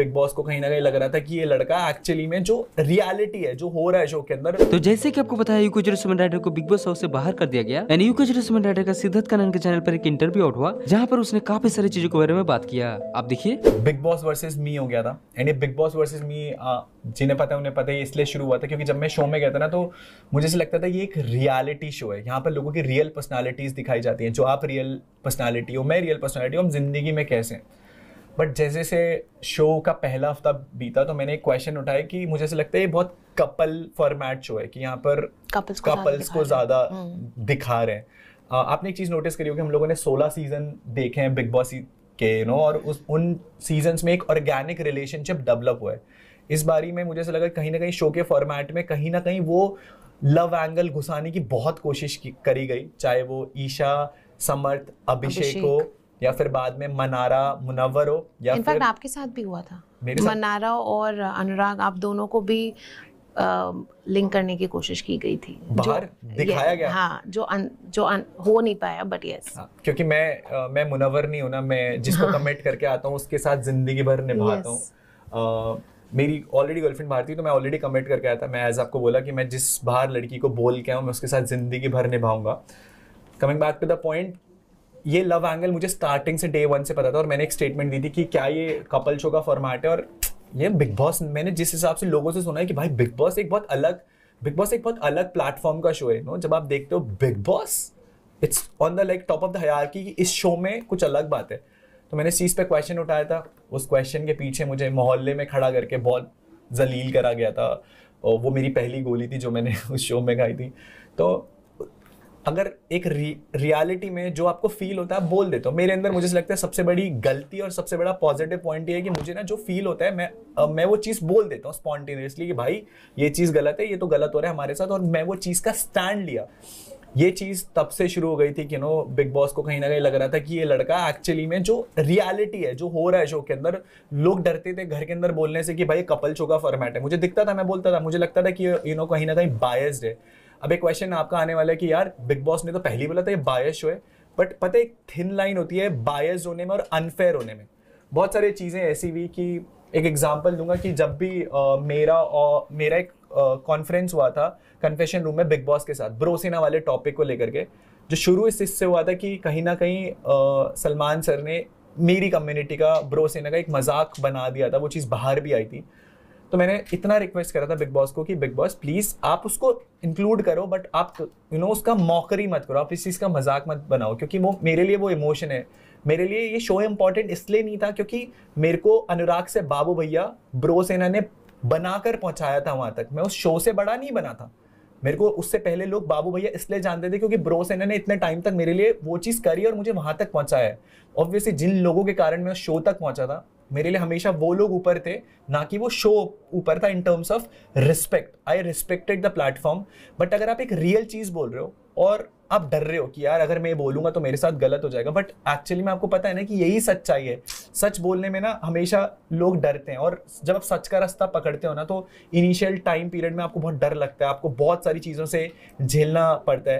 Big boss को कहीं ना कहीं लग रहा था कि ये लड़का एक्चुअली में जो रियलिटी है जो हो रहा है शो के अंदर तो जैसे कि आपको बताया यूको यूकोजर सुमन राइडर को बिग बॉस हाउस से बाहर कर दिया गया एंड यूकोजर सुमन राइडर का सिद्धत कानन के चैनल पर एक इंटरव्यू आउट हुआ जहाँ पर उसने काफी सारी चीजों के बारे में बात किया आप देखिए बिग बॉस वर्सेज मी हो गया था एंड ये बिग बॉस वर्सेज मी जिन्हें पता है उन्हें पता है इसलिए शुरू हुआ था क्योंकि जब मैं शो में गया था ना तो मुझे ऐसा लगता था ये एक रियलिटी शो है यहाँ पर लोगों की रियल पर्सनालिटीज दिखाई जाती हैं जो आप रियल पर्सनालिटी हो मैं रियल पर्सनालिटी हूँ हम जिंदगी में कैसे हैं बट जैसे से शो का पहला हफ्ता बीता तो मैंने एक क्वेश्चन उठाया कि मुझे ऐसा लगता है ये बहुत कपल फॉर्मेट शो है कि यहाँ पर कपल्स को ज़्यादा दिखा रहे हैं हम्म। आपने एक चीज़ नोटिस करी होगी हम लोगों ने 16 सीजन देखे हैं बिग बॉस के यू नो और उस उन सीजन में एक ऑर्गेनिक रिलेशनशिप डेवलप हुआ है इस बारी में मुझे ऐसा लगा कहीं ना कहीं शो के फॉर्मेट में कहीं ना कहीं वो लव एंगल घुसाने की बहुत कोशिश की, करी गई चाहे वो ईशा समर्थ अभिषेक हो या फिर बाद में मनारा मुनवर हो या In फिर fact, आपके साथ भी हुआ था मेरे साथ? मनारा और अनुराग आप दोनों को भी आ, लिंक करने की कोशिश की गई थी बाहर दिखाया गया हाँ जो अन, जो अन, हो नहीं पाया बट यस हाँ, क्योंकि मैं आ, मैं मुनवर नहीं हूँ ना मैं जिसको हाँ. कमिट करके आता हूँ उसके साथ जिंदगी भर निभाता हूँ मेरी ऑलरेडी गर्लफ्रेंड बाहर थी तो मैं ऑलरेडी कमेंट करके आया था मैं एज आपको बोला कि मैं जिस बाहर लड़की को बोल के आऊँ मैं उसके साथ जिंदगी भर निभाऊंगा coming back to the point ये लव एंगल मुझे स्टार्टिंग से डे वन से पता था और मैंने एक स्टेटमेंट दी थी कि क्या ये कपल शो का फॉर्मेट है और ये बिग बॉस मैंने जिस हिसाब से लोगों से सुना है कि भाई बिग बॉस एक बहुत अलग बिग बॉस एक बहुत अलग प्लेटफॉर्म का शो है नो जब आप देखते हो Bigg Boss it's on the like top of the higher की इस शो में कुछ अलग बात है तो मैंने चीज़ पे क्वेश्चन उठाया था उस क्वेश्चन के पीछे मुझे मोहल्ले में खड़ा करके बहुत जलील करा गया था और वो मेरी पहली गोली थी जो मैंने उस शो में खाई थी तो अगर एक रियलिटी में जो आपको फील होता है बोल देते हो मेरे अंदर मुझे लगता है सबसे बड़ी गलती और सबसे बड़ा पॉजिटिव पॉइंट ये है कि मुझे ना जो फील होता है मैं आ, मैं वो चीज़ बोल देता हूँ स्पॉन्टेनियसली कि भाई ये चीज़ गलत है ये तो गलत हो रहा है हमारे साथ और मैं वो चीज़ का स्टैंड लिया ये चीज़ तब से शुरू हो गई थी कि नो बिग बॉस को कहीं ना कहीं लग रहा था कि ये लड़का एक्चुअली में जो रियलिटी है जो हो रहा है शो के अंदर लोग डरते थे घर के अंदर बोलने से कि भाई कपल शो का फॉर्मेट है मुझे दिखता था मैं बोलता था मुझे लगता था कि यू नो कहीं ना कहीं बायस्ड है अब एक क्वेश्चन आपका आने वाला है कि यार बिग बॉस ने तो पहले बोला था ये बायस शो है बट पता है एक थिन लाइन होती है बायस होने में और अनफेयर होने में बहुत सारी चीज़ें ऐसी हुई कि एक एग्जाम्पल दूंगा कि जब भी आ, मेरा और मेरा एक कॉन्फ्रेंस हुआ था कन्फेशन रूम में बिग बॉस के साथ ब्रोसेना वाले टॉपिक को लेकर के जो शुरू इस इससे हुआ था कि कहीं ना कहीं सलमान सर ने मेरी कम्युनिटी का ब्रोसेना का एक मजाक बना दिया था वो चीज़ बाहर भी आई थी तो मैंने इतना रिक्वेस्ट करा था बिग बॉस को कि बिग बॉस प्लीज़ आप उसको इंक्लूड करो बट आप यू you नो know, उसका मौकरी मत करो आप इस चीज़ का मजाक मत बनाओ क्योंकि वो मेरे लिए वो इमोशन है मेरे लिए ये शो इम्पॉर्टेंट इसलिए नहीं था क्योंकि मेरे को अनुराग से बाबू भैया ब्रो सेना ने बनाकर पहुंचाया था वहाँ तक मैं उस शो से बड़ा नहीं बना था मेरे को उससे पहले लोग बाबू भैया इसलिए जानते थे क्योंकि ब्रो सेना ने इतने टाइम तक मेरे लिए वो चीज़ करी और मुझे वहाँ तक पहुँचाया है ऑब्वियसली जिन लोगों के कारण मैं उस शो तक पहुँचा था मेरे लिए हमेशा वो लोग ऊपर थे ना कि वो शो ऊपर था in terms of respect I respected the platform but अगर आप एक रियल चीज़ बोल रहे हो और आप डर रहे हो कि यार अगर मैं ये बोलूंगा तो मेरे साथ गलत हो जाएगा बट एक्चुअली में आपको पता है ना कि यही सच्चाई है सच बोलने में ना हमेशा लोग डरते हैं और जब आप सच का रास्ता पकड़ते हो ना तो इनिशियल टाइम पीरियड में आपको बहुत डर लगता है आपको बहुत सारी चीज़ों से झेलना पड़ता है